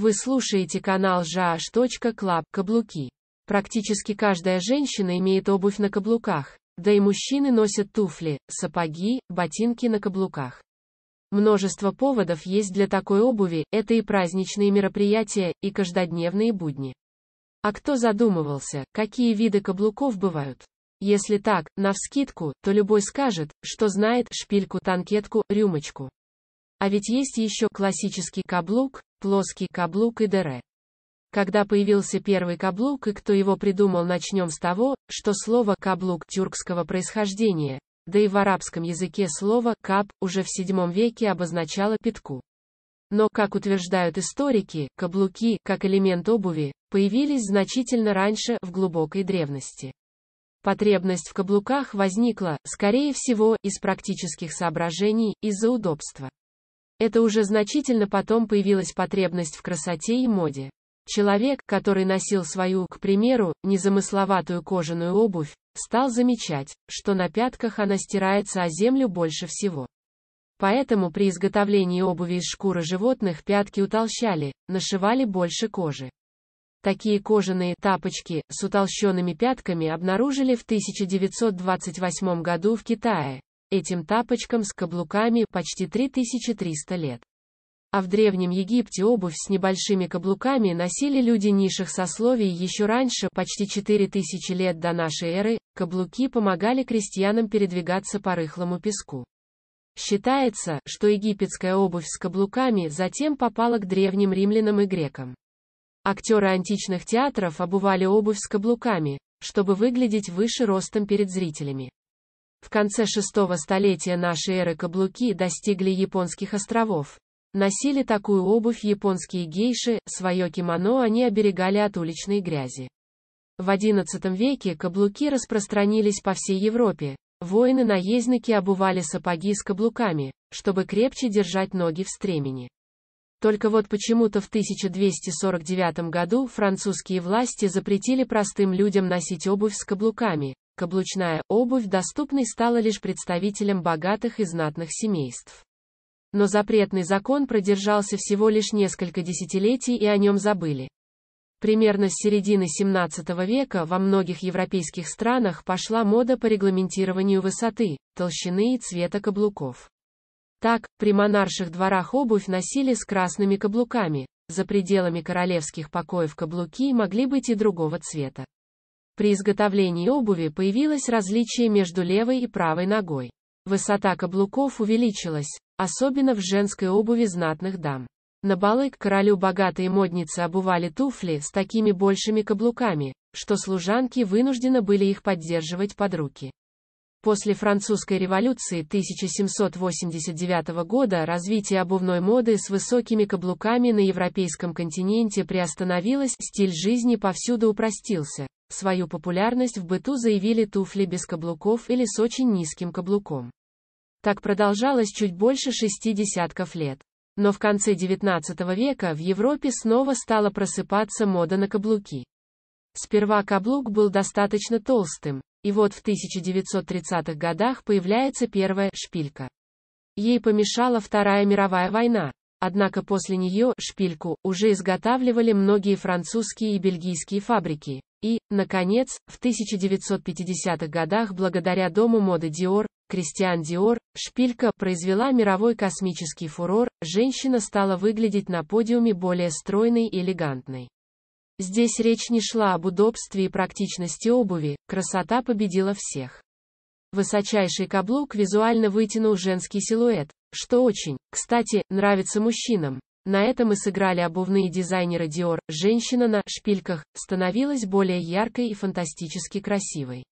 Вы слушаете канал jash.club «Каблуки». Практически каждая женщина имеет обувь на каблуках, да и мужчины носят туфли, сапоги, ботинки на каблуках. Множество поводов есть для такой обуви, это и праздничные мероприятия, и каждодневные будни. А кто задумывался, какие виды каблуков бывают? Если так, на вскидку, то любой скажет, что знает шпильку, танкетку, рюмочку. А ведь есть еще классический каблук, плоский каблук и дере. Когда появился первый каблук и кто его придумал начнем с того, что слово «каблук» тюркского происхождения, да и в арабском языке слово «каб» уже в VII веке обозначало пятку. Но, как утверждают историки, каблуки, как элемент обуви, появились значительно раньше, в глубокой древности. Потребность в каблуках возникла, скорее всего, из практических соображений, из-за удобства. Это уже значительно потом появилась потребность в красоте и моде. Человек, который носил свою, к примеру, незамысловатую кожаную обувь, стал замечать, что на пятках она стирается о землю больше всего. Поэтому при изготовлении обуви из шкуры животных пятки утолщали, нашивали больше кожи. Такие кожаные «тапочки» с утолщенными пятками обнаружили в 1928 году в Китае, Этим тапочкам с каблуками почти 3300 лет. А в Древнем Египте обувь с небольшими каблуками носили люди низших сословий еще раньше, почти 4000 лет до нашей эры, каблуки помогали крестьянам передвигаться по рыхлому песку. Считается, что египетская обувь с каблуками затем попала к древним римлянам и грекам. Актеры античных театров обували обувь с каблуками, чтобы выглядеть выше ростом перед зрителями. В конце шестого столетия нашей эры каблуки достигли японских островов. Носили такую обувь японские гейши, свое кимоно они оберегали от уличной грязи. В XI веке каблуки распространились по всей Европе. Воины-наездники обували сапоги с каблуками, чтобы крепче держать ноги в стремени. Только вот почему-то в 1249 году французские власти запретили простым людям носить обувь с каблуками, каблучная обувь доступной стала лишь представителям богатых и знатных семейств. Но запретный закон продержался всего лишь несколько десятилетий и о нем забыли. Примерно с середины 17 века во многих европейских странах пошла мода по регламентированию высоты, толщины и цвета каблуков. Так, при монарших дворах обувь носили с красными каблуками, за пределами королевских покоев каблуки могли быть и другого цвета. При изготовлении обуви появилось различие между левой и правой ногой. Высота каблуков увеличилась, особенно в женской обуви знатных дам. На балы к королю богатые модницы обували туфли с такими большими каблуками, что служанки вынуждены были их поддерживать под руки. После французской революции 1789 года развитие обувной моды с высокими каблуками на европейском континенте приостановилось, стиль жизни повсюду упростился, Свою популярность в быту заявили туфли без каблуков или с очень низким каблуком. Так продолжалось чуть больше шести десятков лет. Но в конце XIX века в Европе снова стала просыпаться мода на каблуки. Сперва каблук был достаточно толстым, и вот в 1930-х годах появляется первая «шпилька». Ей помешала Вторая мировая война, однако после нее «шпильку» уже изготавливали многие французские и бельгийские фабрики, и, наконец, в 1950-х годах благодаря дому моды Dior, Кристиан Диор, шпилька, произвела мировой космический фурор, женщина стала выглядеть на подиуме более стройной и элегантной. Здесь речь не шла об удобстве и практичности обуви, красота победила всех. Высочайший каблук визуально вытянул женский силуэт, что очень, кстати, нравится мужчинам, на этом и сыграли обувные дизайнеры Dior. Женщина на шпильках становилась более яркой и фантастически красивой.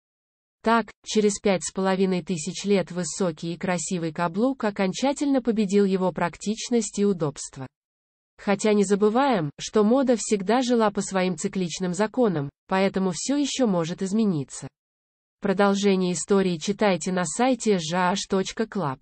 Так, через пять с половиной тысяч лет высокий и красивый каблук окончательно победил его практичность и удобство. Хотя не забываем, что мода всегда жила по своим цикличным законам, поэтому все еще может измениться. Продолжение истории читайте на сайте jh.club.